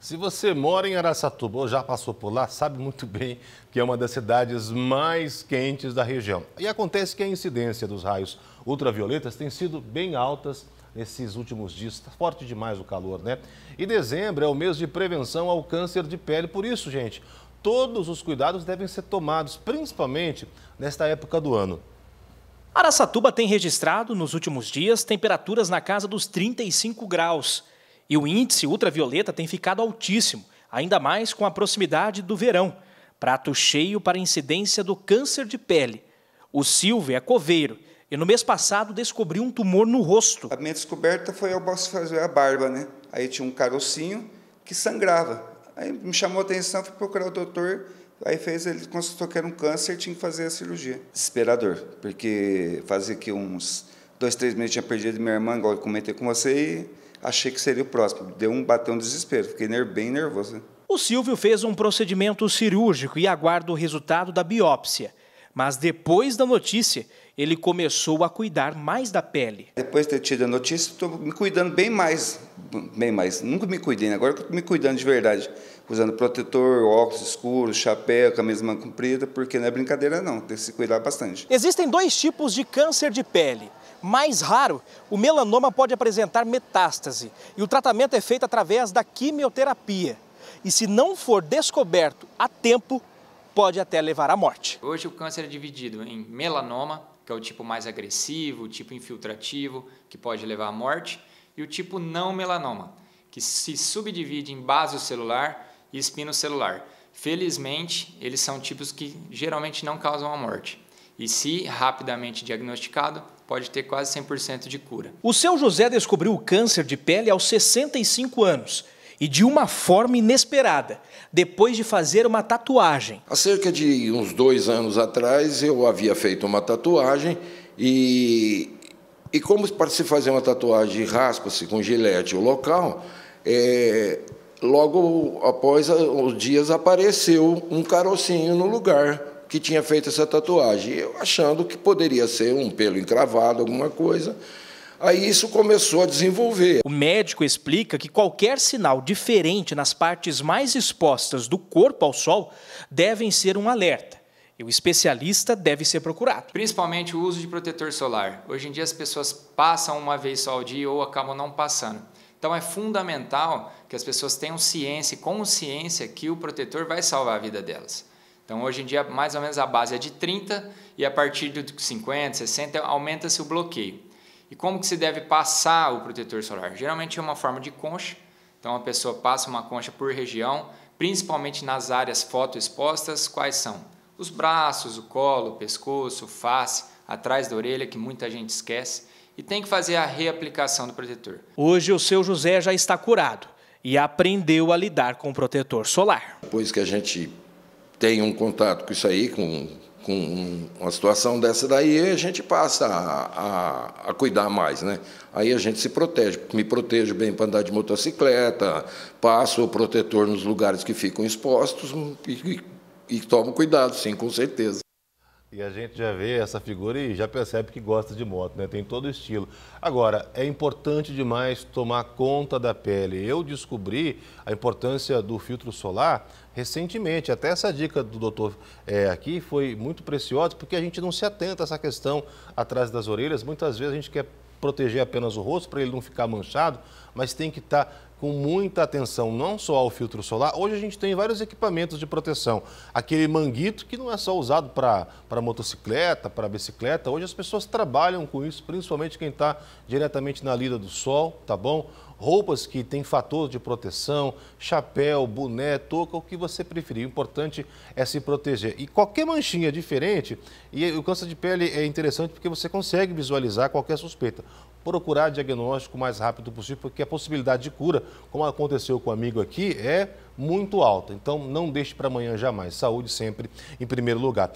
Se você mora em Araçatuba ou já passou por lá, sabe muito bem que é uma das cidades mais quentes da região. E acontece que a incidência dos raios ultravioletas tem sido bem altas nesses últimos dias. Está forte demais o calor, né? E dezembro é o mês de prevenção ao câncer de pele. Por isso, gente, todos os cuidados devem ser tomados, principalmente nesta época do ano. Araçatuba tem registrado, nos últimos dias, temperaturas na casa dos 35 graus. E o índice ultravioleta tem ficado altíssimo, ainda mais com a proximidade do verão. Prato cheio para incidência do câncer de pele. O Silvio é coveiro e no mês passado descobriu um tumor no rosto. A minha descoberta foi ao fazer a barba, né? Aí tinha um carocinho que sangrava. Aí me chamou a atenção, fui procurar o doutor, aí fez, ele constatou que era um câncer, tinha que fazer a cirurgia. Desesperador, porque fazia aqui uns dois, três meses tinha perdido minha irmã, igual eu comentei com você, e achei que seria o próximo. Deu um batão de desespero, fiquei bem nervoso. Né? O Silvio fez um procedimento cirúrgico e aguarda o resultado da biópsia. Mas depois da notícia, ele começou a cuidar mais da pele. Depois de ter tido a notícia, estou me cuidando bem mais, bem mais. Nunca me cuidei, né? agora estou me cuidando de verdade, usando protetor, óculos escuros, chapéu, camisa comprida, porque não é brincadeira não, tem que se cuidar bastante. Existem dois tipos de câncer de pele mais raro, o melanoma pode apresentar metástase e o tratamento é feito através da quimioterapia. E se não for descoberto a tempo, pode até levar à morte. Hoje o câncer é dividido em melanoma, que é o tipo mais agressivo, o tipo infiltrativo, que pode levar à morte, e o tipo não melanoma, que se subdivide em base celular e espinocelular. Felizmente, eles são tipos que geralmente não causam a morte. E se rapidamente diagnosticado, pode ter quase 100% de cura. O seu José descobriu o câncer de pele aos 65 anos e de uma forma inesperada, depois de fazer uma tatuagem. Há cerca de uns dois anos atrás, eu havia feito uma tatuagem e, e como para se fazer uma tatuagem raspa-se com gilete o local, é, logo após os dias apareceu um carocinho no lugar que tinha feito essa tatuagem. Eu achando que poderia ser um pelo encravado, alguma coisa. Aí isso começou a desenvolver. O médico explica que qualquer sinal diferente nas partes mais expostas do corpo ao sol devem ser um alerta. E o especialista deve ser procurado. Principalmente o uso de protetor solar. Hoje em dia as pessoas passam uma vez só ao dia ou acabam não passando. Então é fundamental que as pessoas tenham ciência e consciência que o protetor vai salvar a vida delas. Então, hoje em dia, mais ou menos a base é de 30 e a partir de 50, 60, aumenta-se o bloqueio. E como que se deve passar o protetor solar? Geralmente é uma forma de concha, então a pessoa passa uma concha por região, principalmente nas áreas fotoexpostas, quais são? Os braços, o colo, o pescoço, face, atrás da orelha, que muita gente esquece, e tem que fazer a reaplicação do protetor. Hoje o seu José já está curado e aprendeu a lidar com o protetor solar. Depois que a gente tem um contato com isso aí, com, com uma situação dessa daí, a gente passa a, a, a cuidar mais. Né? Aí a gente se protege. Me protejo bem para andar de motocicleta, passo o protetor nos lugares que ficam expostos e, e, e tomo cuidado, sim, com certeza. E a gente já vê essa figura e já percebe que gosta de moto, né? Tem todo o estilo. Agora, é importante demais tomar conta da pele. Eu descobri a importância do filtro solar recentemente. Até essa dica do doutor é, aqui foi muito preciosa, porque a gente não se atenta a essa questão atrás das orelhas. Muitas vezes a gente quer proteger apenas o rosto para ele não ficar manchado, mas tem que estar tá com muita atenção, não só ao filtro solar. Hoje a gente tem vários equipamentos de proteção. Aquele manguito que não é só usado para motocicleta, para bicicleta. Hoje as pessoas trabalham com isso, principalmente quem está diretamente na lida do sol, tá bom? Roupas que têm fator de proteção, chapéu, boné, touca, o que você preferir. O importante é se proteger. E qualquer manchinha diferente, e o câncer de pele é interessante porque você consegue visualizar qualquer suspeita procurar diagnóstico o mais rápido possível, porque a possibilidade de cura, como aconteceu com o amigo aqui, é muito alta. Então, não deixe para amanhã jamais. Saúde sempre em primeiro lugar.